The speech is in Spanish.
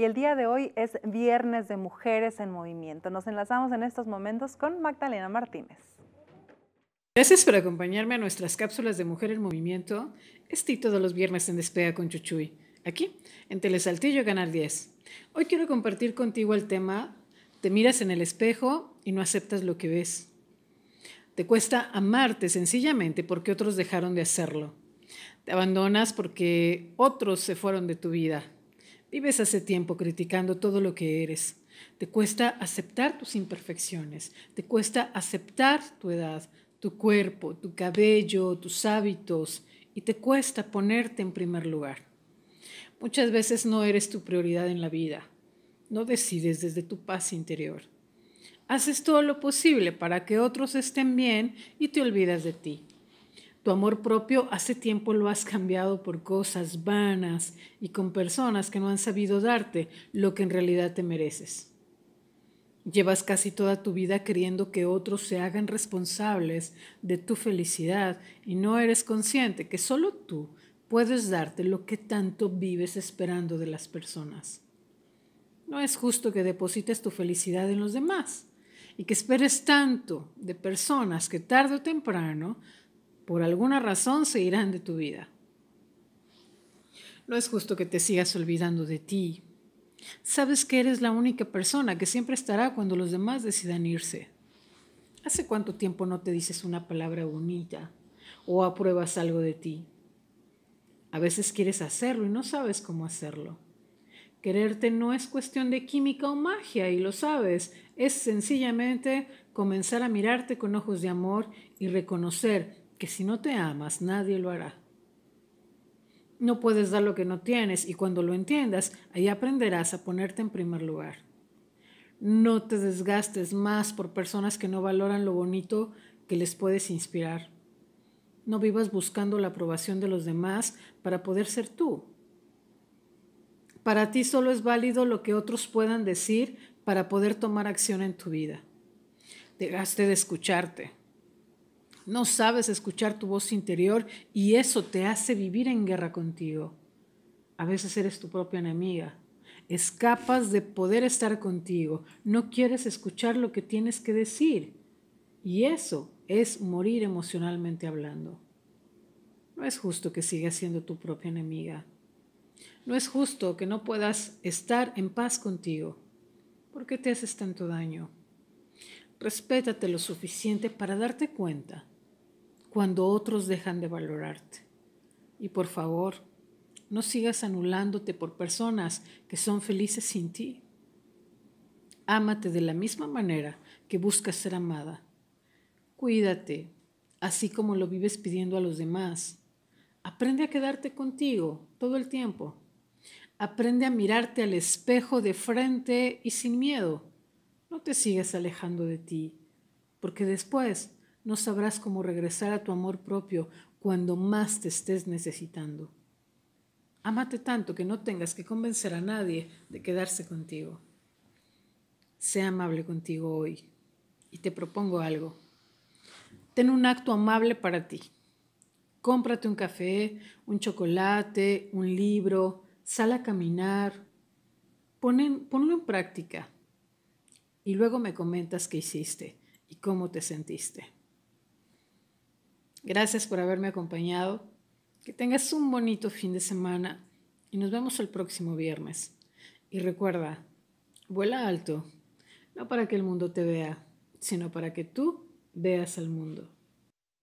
y el día de hoy es Viernes de Mujeres en Movimiento. Nos enlazamos en estos momentos con Magdalena Martínez. Gracias por acompañarme a nuestras cápsulas de Mujer en Movimiento. Estoy todos los viernes en Despega con Chuchuy, aquí en Telesaltillo Canal 10. Hoy quiero compartir contigo el tema Te miras en el espejo y no aceptas lo que ves. Te cuesta amarte sencillamente porque otros dejaron de hacerlo. Te abandonas porque otros se fueron de tu vida. Vives hace tiempo criticando todo lo que eres. Te cuesta aceptar tus imperfecciones, te cuesta aceptar tu edad, tu cuerpo, tu cabello, tus hábitos, y te cuesta ponerte en primer lugar. Muchas veces no eres tu prioridad en la vida, no decides desde tu paz interior. Haces todo lo posible para que otros estén bien y te olvidas de ti. Tu amor propio hace tiempo lo has cambiado por cosas vanas y con personas que no han sabido darte lo que en realidad te mereces. Llevas casi toda tu vida queriendo que otros se hagan responsables de tu felicidad y no eres consciente que solo tú puedes darte lo que tanto vives esperando de las personas. No es justo que deposites tu felicidad en los demás y que esperes tanto de personas que tarde o temprano por alguna razón se irán de tu vida. No es justo que te sigas olvidando de ti. Sabes que eres la única persona que siempre estará cuando los demás decidan irse. ¿Hace cuánto tiempo no te dices una palabra bonita o apruebas algo de ti? A veces quieres hacerlo y no sabes cómo hacerlo. Quererte no es cuestión de química o magia y lo sabes. Es sencillamente comenzar a mirarte con ojos de amor y reconocer que si no te amas, nadie lo hará. No puedes dar lo que no tienes y cuando lo entiendas, ahí aprenderás a ponerte en primer lugar. No te desgastes más por personas que no valoran lo bonito que les puedes inspirar. No vivas buscando la aprobación de los demás para poder ser tú. Para ti solo es válido lo que otros puedan decir para poder tomar acción en tu vida. Dejaste de escucharte no sabes escuchar tu voz interior y eso te hace vivir en guerra contigo. A veces eres tu propia enemiga. Escapas de poder estar contigo. No quieres escuchar lo que tienes que decir. Y eso es morir emocionalmente hablando. No es justo que sigas siendo tu propia enemiga. No es justo que no puedas estar en paz contigo. ¿Por qué te haces tanto daño? Respétate lo suficiente para darte cuenta cuando otros dejan de valorarte. Y por favor, no sigas anulándote por personas que son felices sin ti. Ámate de la misma manera que buscas ser amada. Cuídate, así como lo vives pidiendo a los demás. Aprende a quedarte contigo todo el tiempo. Aprende a mirarte al espejo de frente y sin miedo. No te sigas alejando de ti, porque después no sabrás cómo regresar a tu amor propio cuando más te estés necesitando. Amate tanto que no tengas que convencer a nadie de quedarse contigo. Sea amable contigo hoy y te propongo algo. Ten un acto amable para ti. Cómprate un café, un chocolate, un libro, sal a caminar. ponlo en práctica y luego me comentas qué hiciste y cómo te sentiste. Gracias por haberme acompañado. Que tengas un bonito fin de semana y nos vemos el próximo viernes. Y recuerda, vuela alto, no para que el mundo te vea, sino para que tú veas al mundo.